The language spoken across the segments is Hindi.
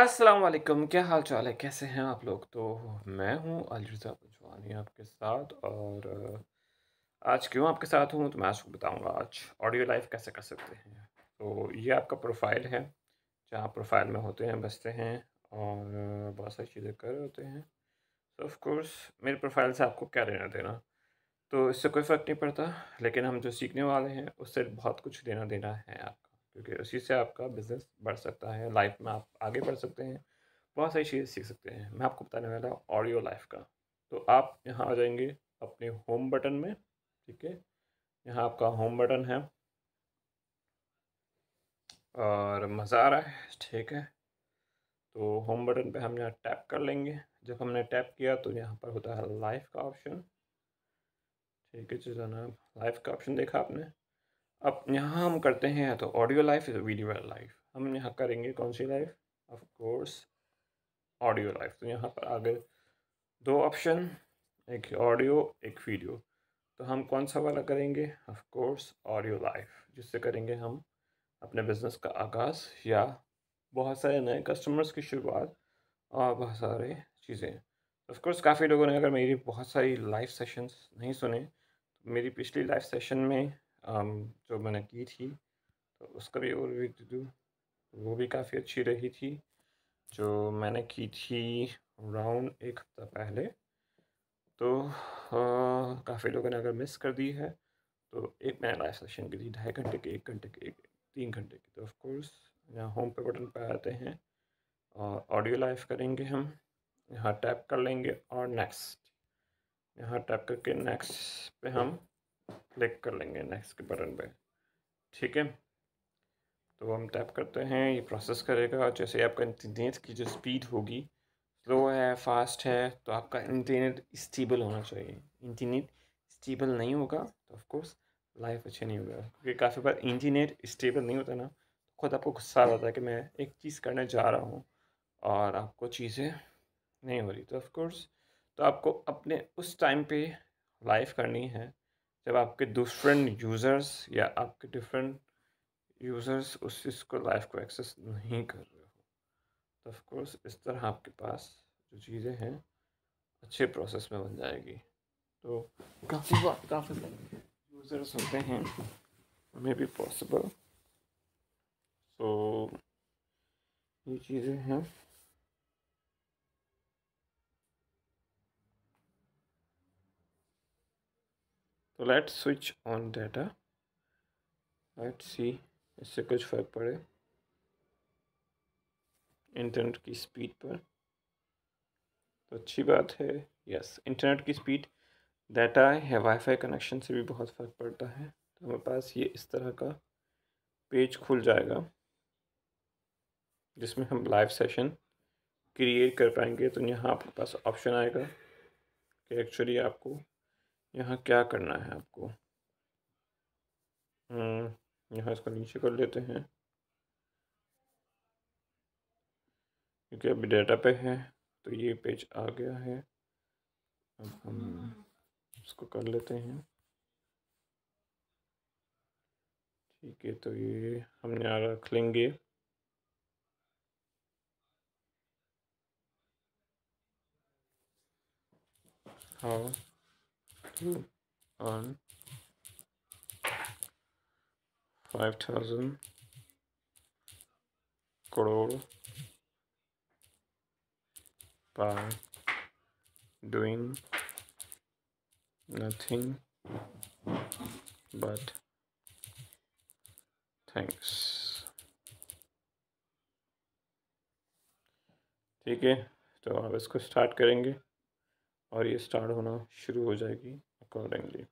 असलम क्या हाल चाल है कैसे हैं आप लोग तो मैं हूँ अलरजा पजवानी आपके साथ और आज क्यों आपके साथ हूँ तो मैं आपको बताऊँगा आज ऑडियो लाइफ कैसे कर सकते हैं तो ये आपका प्रोफाइल है जहाँ प्रोफाइल में होते हैं बसते हैं और बहुत सारी चीज़ें कर रहे होते हैं तो ऑफ कोर्स मेरे प्रोफाइल से आपको क्या लेना देना तो इससे कोई फ़र्क नहीं पड़ता लेकिन हम जो सीखने वाले हैं उससे बहुत कुछ लेना देना है आप क्योंकि उसी से आपका बिज़नेस बढ़ सकता है लाइफ में आप आगे बढ़ सकते हैं बहुत सारी चीज़ें सीख सकते हैं मैं आपको बताने वाला हूँ ऑडियो लाइफ का तो आप यहाँ आ जाएंगे अपने होम बटन में ठीक है यहाँ आपका होम बटन है और मज़ा आ रहा है ठीक है तो होम बटन पे हम यहाँ टैप कर लेंगे जब हमने टैप किया तो यहाँ पर होता है लाइफ का ऑप्शन ठीक है जनाब लाइफ का ऑप्शन देखा आपने अब यहाँ हम करते हैं तो ऑडियो लाइफ वीडियो लाइफ हम यहाँ करेंगे कौन सी life of course audio life तो यहाँ पर आगे दो ऑप्शन एक ऑडियो एक वीडियो तो हम कौन सा वाला करेंगे ऑफ कोर्स ऑडियो लाइफ जिससे करेंगे हम अपने बिज़नेस का आगाज़ या बहुत सारे नए कस्टमर्स की शुरुआत और बहुत सारे चीज़ें ऑफकोर्स काफ़ी लोगों ने अगर मेरी बहुत सारी लाइव सेशंस नहीं सुने तो मेरी पिछली लाइव सेशन में जो मैंने की थी तो उसका भी और रिव्यू वो भी काफ़ी अच्छी रही थी जो मैंने की थी राउंड एक हफ्ता पहले तो काफ़ी लोगों ने अगर मिस कर दी है तो एक मैंने लाइव सेशन की थी ढाई घंटे की एक घंटे की एक तीन घंटे की तो ऑफकोर्स यहाँ होम पे बटन पे आते हैं और ऑडियो लाइव करेंगे हम यहाँ टैप कर लेंगे और नेक्स्ट यहाँ टैप करके नेक्स्ट पे हम क्लिक कर लेंगे नेक्स्ट के बटन पे ठीक है तो हम टैप करते हैं ये प्रोसेस करेगा जैसे आपका इंटरनेट की जो स्पीड होगी स्लो है फास्ट है तो आपका इंटरनेट स्टेबल होना चाहिए इंटरनेट स्टेबल नहीं होगा तो ऑफकोर्स लाइफ अच्छी नहीं होगा क्योंकि काफ़ी बार इंटरनेट स्टेबल नहीं होता ना तो खुद आपको गुस्सा आ जाता है कि मैं एक चीज़ करने जा रहा हूँ और आपको चीज़ें नहीं हो रही तो ऑफकोर्स तो आपको अपने उस टाइम पे लाइफ करनी है जब आपके डिफरेंट यूज़र्स या आपके डिफरेंट यूज़र्स उस चीज़ को लाइफ को एक्सेस नहीं कर रहे हो तो ऑफकोर्स इस तरह आपके पास जो चीज़ें हैं अच्छे प्रोसेस में बन जाएगी तो काफ़ी काफ़ी यूज़र्स होते हैं मे बी पॉसिबल सो ये चीज़ें हैं तो let switch on data let see इससे कुछ फ़र्क पड़े इंटरनेट की स्पीड पर तो अच्छी बात है यस इंटरनेट की स्पीड डेटा है वाईफाई कनेक्शन से भी बहुत फ़र्क पड़ता है तो हमारे पास ये इस तरह का पेज खुल जाएगा जिसमें हम लाइव सेशन क्रिएट कर पाएंगे तो यहाँ आपके पास ऑप्शन आएगा कि एक्चुअली आपको यहाँ क्या करना है आपको हम्म, यहाँ इसको नीचे कर लेते हैं क्योंकि अभी डेटा पे है तो ये पेज आ गया है अब हम इसको कर लेते हैं ठीक है तो ये हम यहाँ रख लेंगे हाँ working on 5000 crore by doing nothing but thanks ठीक है तो अब इसको स्टार्ट करेंगे और ये स्टार्ट होना शुरू हो जाएगी अकॉर्डिंगली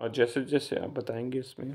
और जैसे जैसे आप बताएंगे इसमें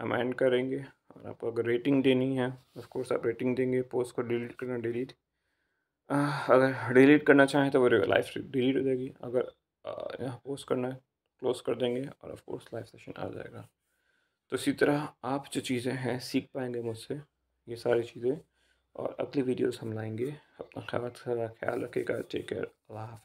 हम एंड करेंगे और आपको अगर रेटिंग देनी है ऑफकोर्स आप रेटिंग देंगे पोस्ट को डिलीट करना डिलीट अगर डिलीट करना चाहें तो वो लाइव डिलीट हो जाएगी अगर यहाँ पोस्ट करना है क्लोज कर देंगे और कोर्स लाइव सेशन आ जाएगा तो इसी तरह आप जो चीज़ें हैं सीख पाएंगे मुझसे ये सारी चीज़ें और अगली वीडियोस हम लाएंगे अपना ख्याल ख्याल रखेगा टेक केयर अल्लाह